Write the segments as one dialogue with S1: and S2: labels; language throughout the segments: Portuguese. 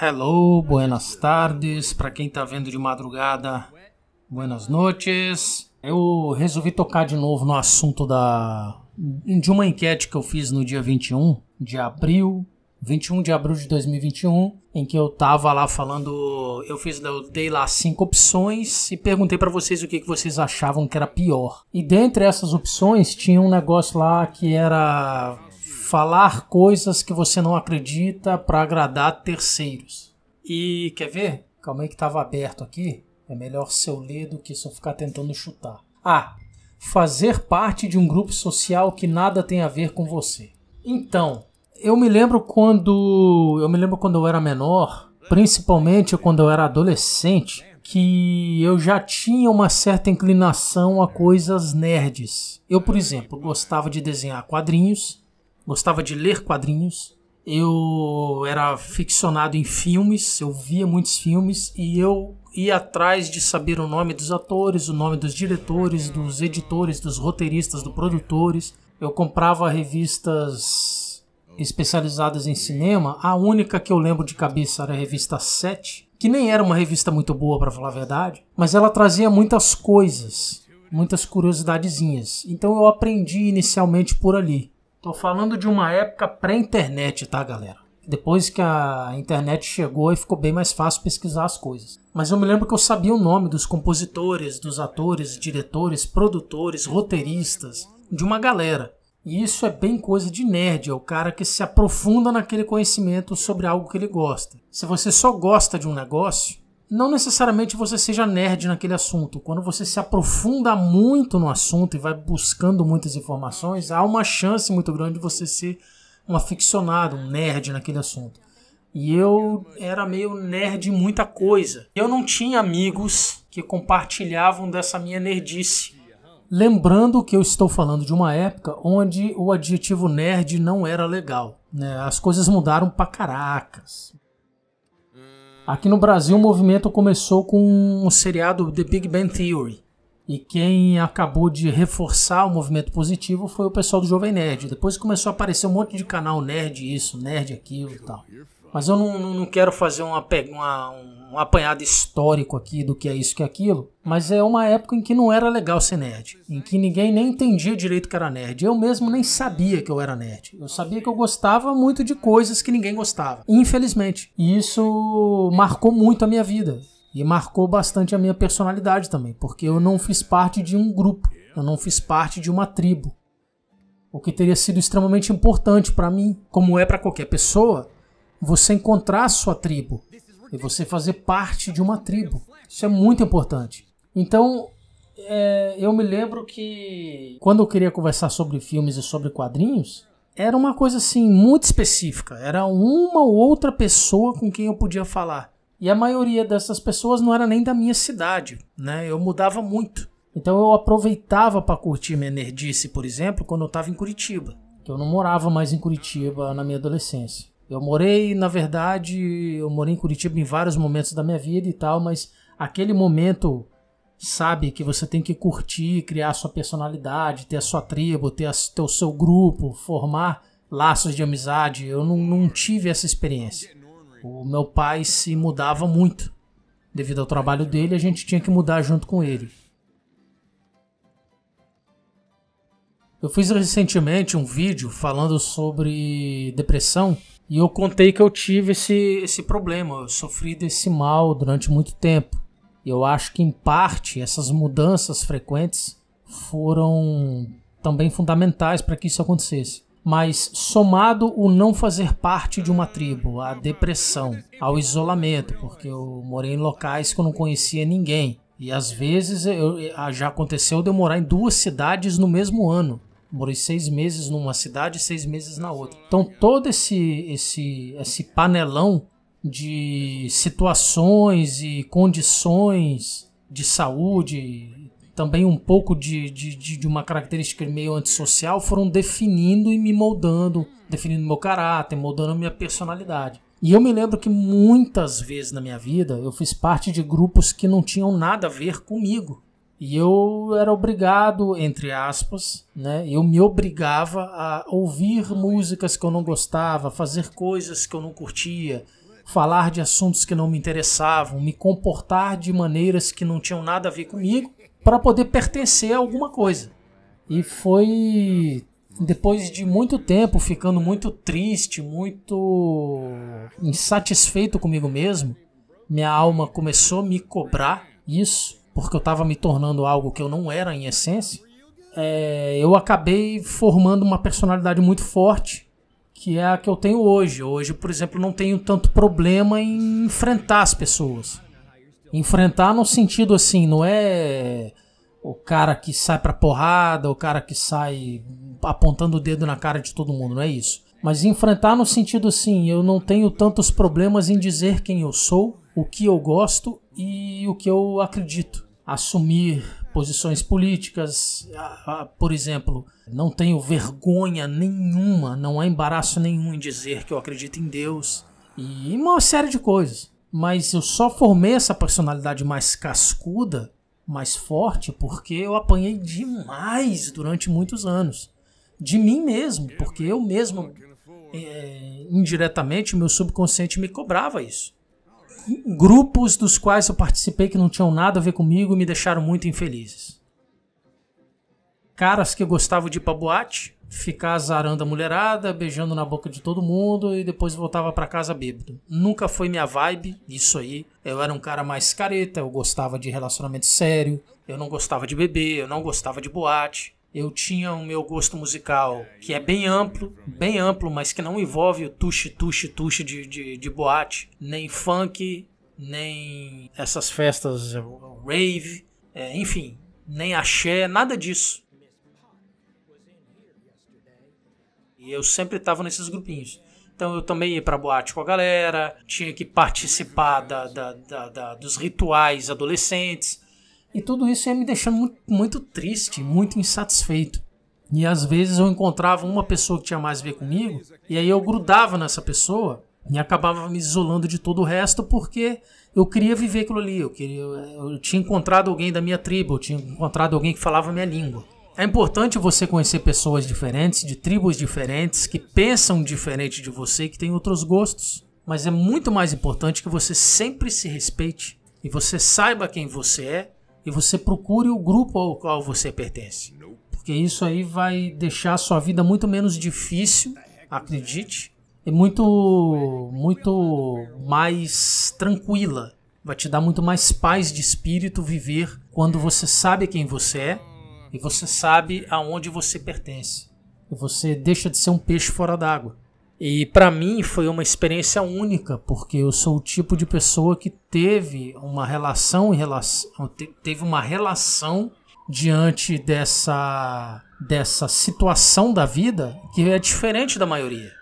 S1: Hello, buenas tardes. Para quem está vendo de madrugada, buenas noites. Eu resolvi tocar de novo no assunto da de uma enquete que eu fiz no dia 21 de abril, 21 de abril de 2021, em que eu tava lá falando, eu fiz eu dei lá cinco opções e perguntei para vocês o que, que vocês achavam que era pior. E dentre essas opções tinha um negócio lá que era falar coisas que você não acredita para agradar terceiros. E quer ver? Calma aí que estava aberto aqui. É melhor se eu ler do que só ficar tentando chutar. Ah, fazer parte de um grupo social que nada tem a ver com você. Então, eu me lembro quando eu me lembro quando eu era menor, principalmente quando eu era adolescente, que eu já tinha uma certa inclinação a coisas nerds. Eu, por exemplo, gostava de desenhar quadrinhos, gostava de ler quadrinhos, eu era ficcionado em filmes, eu via muitos filmes e eu ia atrás de saber o nome dos atores, o nome dos diretores, dos editores, dos roteiristas, dos produtores. Eu comprava revistas especializadas em cinema. A única que eu lembro de cabeça era a revista 7, que nem era uma revista muito boa para falar a verdade, mas ela trazia muitas coisas, muitas curiosidadezinhas. Então eu aprendi inicialmente por ali. Tô falando de uma época pré-internet, tá, galera? Depois que a internet chegou, e ficou bem mais fácil pesquisar as coisas. Mas eu me lembro que eu sabia o nome dos compositores, dos atores, diretores, produtores, roteiristas, de uma galera. E isso é bem coisa de nerd, é o cara que se aprofunda naquele conhecimento sobre algo que ele gosta. Se você só gosta de um negócio, não necessariamente você seja nerd naquele assunto. Quando você se aprofunda muito no assunto e vai buscando muitas informações, há uma chance muito grande de você ser um aficionado, um nerd naquele assunto. E eu era meio nerd em muita coisa. Eu não tinha amigos que compartilhavam dessa minha nerdice. Lembrando que eu estou falando de uma época onde o adjetivo nerd não era legal. Né? As coisas mudaram pra caracas. Aqui no Brasil o movimento começou com um seriado The Big Bang Theory. E quem acabou de reforçar o movimento positivo foi o pessoal do Jovem Nerd. Depois começou a aparecer um monte de canal nerd isso, nerd aquilo e tal. Mas eu não, não quero fazer uma, uma, um um apanhado histórico aqui do que é isso que é aquilo, mas é uma época em que não era legal ser nerd, em que ninguém nem entendia direito que era nerd. Eu mesmo nem sabia que eu era nerd. Eu sabia que eu gostava muito de coisas que ninguém gostava, infelizmente. E isso marcou muito a minha vida e marcou bastante a minha personalidade também, porque eu não fiz parte de um grupo, eu não fiz parte de uma tribo. O que teria sido extremamente importante para mim, como é para qualquer pessoa, você encontrar a sua tribo, e você fazer parte de uma tribo. Isso é muito importante. Então, é, eu me lembro que quando eu queria conversar sobre filmes e sobre quadrinhos, era uma coisa assim muito específica. Era uma ou outra pessoa com quem eu podia falar. E a maioria dessas pessoas não era nem da minha cidade, né? Eu mudava muito. Então eu aproveitava para curtir minha nerdice, por exemplo, quando eu estava em Curitiba. Que eu não morava mais em Curitiba na minha adolescência. Eu morei, na verdade, eu morei em Curitiba em vários momentos da minha vida e tal, mas aquele momento, sabe, que você tem que curtir, criar sua personalidade, ter a sua tribo, ter, a, ter o seu grupo, formar laços de amizade. Eu não, não tive essa experiência. O meu pai se mudava muito. Devido ao trabalho dele, a gente tinha que mudar junto com ele. Eu fiz recentemente um vídeo falando sobre depressão e eu contei que eu tive esse, esse problema, eu sofri desse mal durante muito tempo. Eu acho que, em parte, essas mudanças frequentes foram também fundamentais para que isso acontecesse. Mas, somado o não fazer parte de uma tribo, a depressão, ao isolamento, porque eu morei em locais que eu não conhecia ninguém, e às vezes eu, já aconteceu de eu morar em duas cidades no mesmo ano. Morei seis meses numa cidade e seis meses na outra. Então todo esse, esse, esse panelão de situações e condições de saúde, também um pouco de, de, de uma característica meio antissocial, foram definindo e me moldando, definindo meu caráter, moldando minha personalidade. E eu me lembro que muitas vezes na minha vida eu fiz parte de grupos que não tinham nada a ver comigo. E eu era obrigado, entre aspas, né? Eu me obrigava a ouvir músicas que eu não gostava, fazer coisas que eu não curtia, falar de assuntos que não me interessavam, me comportar de maneiras que não tinham nada a ver comigo, para poder pertencer a alguma coisa. E foi depois de muito tempo ficando muito triste, muito insatisfeito comigo mesmo, minha alma começou a me cobrar isso porque eu estava me tornando algo que eu não era em essência, é, eu acabei formando uma personalidade muito forte, que é a que eu tenho hoje. Hoje, por exemplo, não tenho tanto problema em enfrentar as pessoas. Enfrentar no sentido assim, não é o cara que sai pra porrada, o cara que sai apontando o dedo na cara de todo mundo, não é isso. Mas enfrentar no sentido assim, eu não tenho tantos problemas em dizer quem eu sou, o que eu gosto e o que eu acredito assumir posições políticas, por exemplo, não tenho vergonha nenhuma, não há embaraço nenhum em dizer que eu acredito em Deus e uma série de coisas. Mas eu só formei essa personalidade mais cascuda, mais forte, porque eu apanhei demais durante muitos anos. De mim mesmo, porque eu mesmo, é, indiretamente, o meu subconsciente me cobrava isso grupos dos quais eu participei que não tinham nada a ver comigo e me deixaram muito infelizes. Caras que gostavam de ir pra boate, ficar azarando a mulherada, beijando na boca de todo mundo e depois voltava para casa bêbado. Nunca foi minha vibe, isso aí. Eu era um cara mais careta, eu gostava de relacionamento sério, eu não gostava de beber, eu não gostava de boate. Eu tinha o meu gosto musical, é, que é bem amplo, bem amplo, mas que não envolve o tuche, tuche, tuche de, de, de boate, nem funk, nem essas festas é, rave, é, enfim, nem axé, nada disso. E eu sempre estava nesses grupinhos. Então eu também ia pra boate com a galera, tinha que participar da, da, da, da dos rituais adolescentes e tudo isso ia me deixando muito, muito triste, muito insatisfeito. E às vezes eu encontrava uma pessoa que tinha mais a ver comigo, e aí eu grudava nessa pessoa e acabava me isolando de todo o resto porque eu queria viver aquilo ali. Eu, queria, eu tinha encontrado alguém da minha tribo, eu tinha encontrado alguém que falava a minha língua. É importante você conhecer pessoas diferentes, de tribos diferentes, que pensam diferente de você, que têm outros gostos. Mas é muito mais importante que você sempre se respeite e você saiba quem você é e você procure o grupo ao qual você pertence. Porque isso aí vai deixar a sua vida muito menos difícil, acredite, e muito, muito mais tranquila. Vai te dar muito mais paz de espírito viver quando você sabe quem você é e você sabe aonde você pertence. E você deixa de ser um peixe fora d'água. E para mim foi uma experiência única, porque eu sou o tipo de pessoa que teve uma relação, teve uma relação diante dessa dessa situação da vida que é diferente da maioria.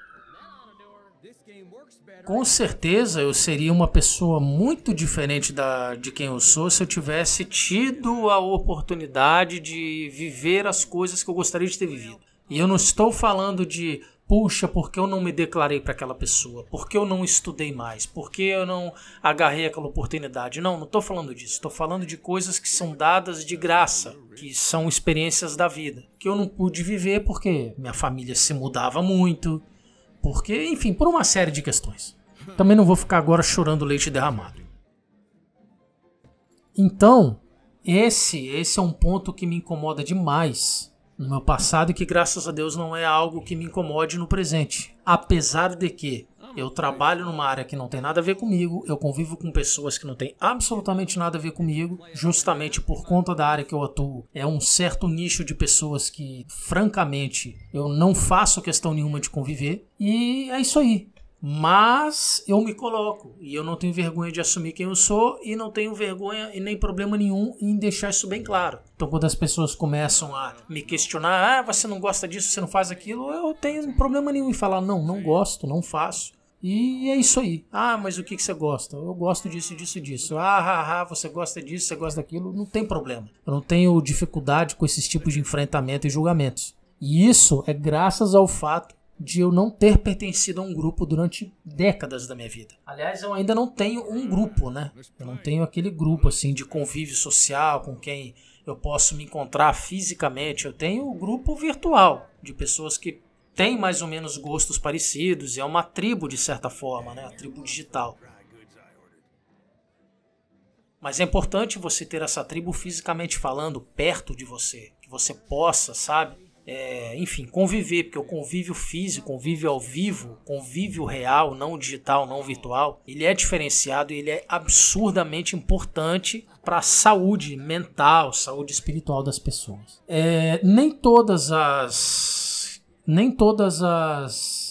S1: Com certeza eu seria uma pessoa muito diferente da, de quem eu sou se eu tivesse tido a oportunidade de viver as coisas que eu gostaria de ter vivido. E eu não estou falando de Puxa, porque eu não me declarei para aquela pessoa? Porque eu não estudei mais? Porque eu não agarrei aquela oportunidade? Não, não estou falando disso. Estou falando de coisas que são dadas de graça, que são experiências da vida. Que eu não pude viver porque minha família se mudava muito, porque, enfim, por uma série de questões. Também não vou ficar agora chorando leite derramado. Então, esse, esse é um ponto que me incomoda demais no meu passado e que graças a Deus não é algo que me incomode no presente. Apesar de que eu trabalho numa área que não tem nada a ver comigo, eu convivo com pessoas que não têm absolutamente nada a ver comigo, justamente por conta da área que eu atuo. É um certo nicho de pessoas que, francamente, eu não faço questão nenhuma de conviver. E é isso aí. Mas eu me coloco e eu não tenho vergonha de assumir quem eu sou e não tenho vergonha e nem problema nenhum em deixar isso bem claro. Então, quando as pessoas começam a me questionar, ah, você não gosta disso, você não faz aquilo, eu tenho problema nenhum em falar, não, não gosto, não faço. E é isso aí. Ah, mas o que, que você gosta? Eu gosto disso, disso, disso. Ah, ah, ah, você gosta disso, você gosta daquilo. Não tem problema. Eu não tenho dificuldade com esses tipos de enfrentamento e julgamentos. E isso é graças ao fato de eu não ter pertencido a um grupo durante décadas da minha vida. Aliás, eu ainda não tenho um grupo, né? Eu não tenho aquele grupo assim de convívio social com quem eu posso me encontrar fisicamente. Eu tenho o um grupo virtual de pessoas que têm mais ou menos gostos parecidos, é uma tribo de certa forma, né? A tribo digital. Mas é importante você ter essa tribo fisicamente falando perto de você, que você possa, sabe, é, enfim, conviver, porque o convívio físico, convívio ao vivo, convívio real, não digital, não virtual, ele é diferenciado e ele é absurdamente importante para a saúde mental, saúde espiritual das pessoas. É, nem todas as. Nem todas as.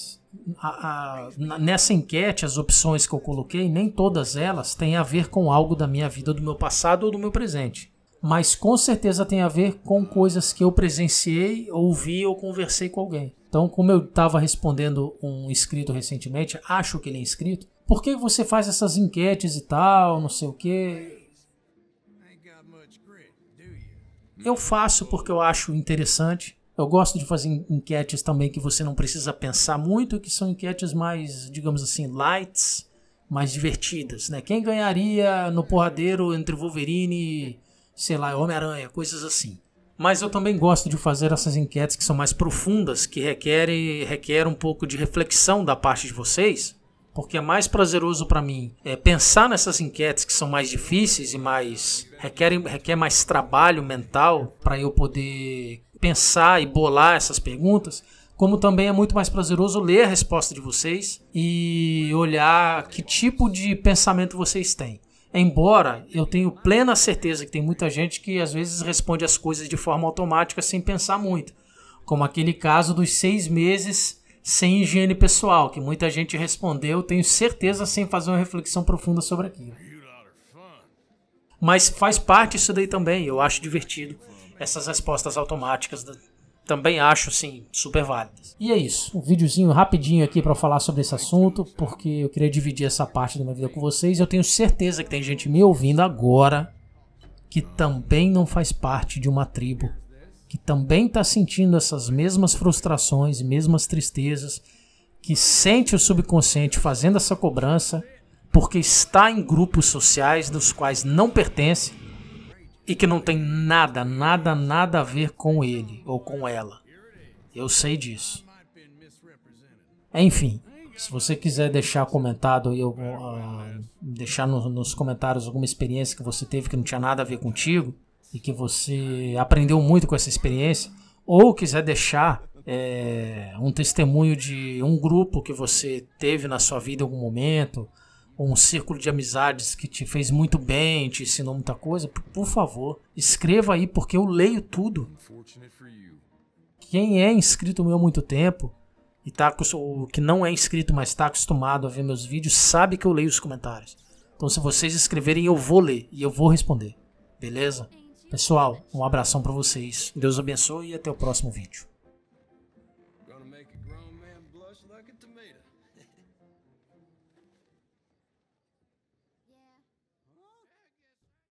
S1: A, a, nessa enquete, as opções que eu coloquei, nem todas elas têm a ver com algo da minha vida, do meu passado ou do meu presente mas com certeza tem a ver com coisas que eu presenciei, ouvi ou conversei com alguém. Então, como eu estava respondendo um inscrito recentemente, acho que ele é inscrito, por que você faz essas enquetes e tal, não sei o quê? Eu faço porque eu acho interessante. Eu gosto de fazer enquetes também que você não precisa pensar muito, que são enquetes mais, digamos assim, lights, mais divertidas, né? Quem ganharia no porradeiro entre Wolverine sei lá, Homem-Aranha, coisas assim. Mas eu também gosto de fazer essas enquetes que são mais profundas, que requerem requer um pouco de reflexão da parte de vocês, porque é mais prazeroso para mim é, pensar nessas enquetes que são mais difíceis e mais requerem requer mais trabalho mental para eu poder pensar e bolar essas perguntas, como também é muito mais prazeroso ler a resposta de vocês e olhar que tipo de pensamento vocês têm. Embora eu tenho plena certeza que tem muita gente que às vezes responde as coisas de forma automática sem pensar muito, como aquele caso dos seis meses sem higiene pessoal, que muita gente respondeu, tenho certeza, sem fazer uma reflexão profunda sobre aquilo. Mas faz parte isso daí também, eu acho divertido essas respostas automáticas também acho assim super válidas. E é isso, um videozinho rapidinho aqui para falar sobre esse assunto, porque eu queria dividir essa parte da minha vida com vocês. Eu tenho certeza que tem gente me ouvindo agora que também não faz parte de uma tribo, que também está sentindo essas mesmas frustrações, mesmas tristezas, que sente o subconsciente fazendo essa cobrança porque está em grupos sociais dos quais não pertence e que não tem nada, nada, nada a ver com ele ou com ela. Eu sei disso. Enfim, se você quiser deixar comentado uh, deixar no, nos comentários alguma experiência que você teve que não tinha nada a ver contigo e que você aprendeu muito com essa experiência, ou quiser deixar é, um testemunho de um grupo que você teve na sua vida em algum momento, ou um círculo de amizades que te fez muito bem, te ensinou muita coisa, por favor, escreva aí porque eu leio tudo. Quem é inscrito meu há muito tempo e tá, ou que não é inscrito, mas está acostumado a ver meus vídeos, sabe que eu leio os comentários. Então se vocês escreverem, eu vou ler e eu vou responder. Beleza? Pessoal, um abração para vocês. Deus abençoe e até o próximo vídeo.